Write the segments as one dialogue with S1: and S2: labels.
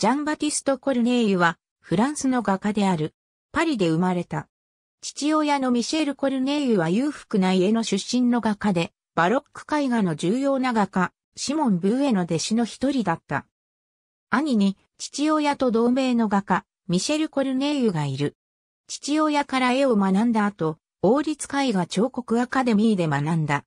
S1: ジャンバティスト・コルネイユは、フランスの画家である。パリで生まれ
S2: た。父親のミシェル・コルネイユは裕福な家の出身の画家で、バロック絵画の重要な画家、シモン・ブーエの弟子の一人だった。兄に、父親と同名の画家、ミシェル・コルネイユがいる。父親から絵を学んだ後、王立絵画彫刻アカデミーで学んだ。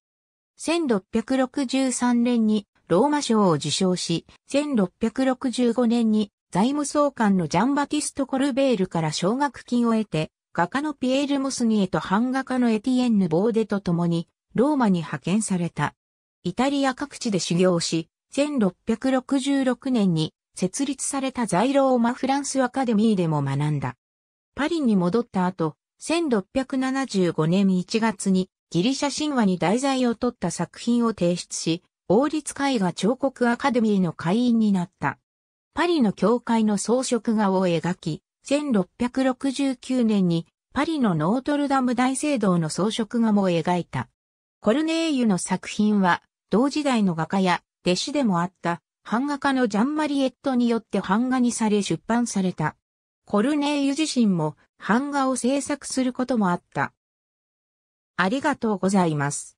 S2: 1663年にローマ賞を受賞し、1665年に財務総監のジャンバティスト・コルベールから奨学金を得て、画家のピエール・モスニエと版画家のエティエンヌ・ボーデと共に、ローマに派遣された。イタリア各地で修行し、1666年に設立された在ローマ・フランスアカデミーでも学んだ。パリに戻った後、1675年1月にギリシャ神話に題材を取った作品を提出し、王立絵画彫刻アカデミーの会員になった。パリの教会の装飾画を描き、1669年にパリのノートルダム大聖堂の装飾画も描いた。コルネーユの作品は、同時代の画家や弟子でもあった版画家のジャンマリエットによって版画にされ出版された。コルネーユ自身も版画を制
S1: 作することもあった。ありがとうございます。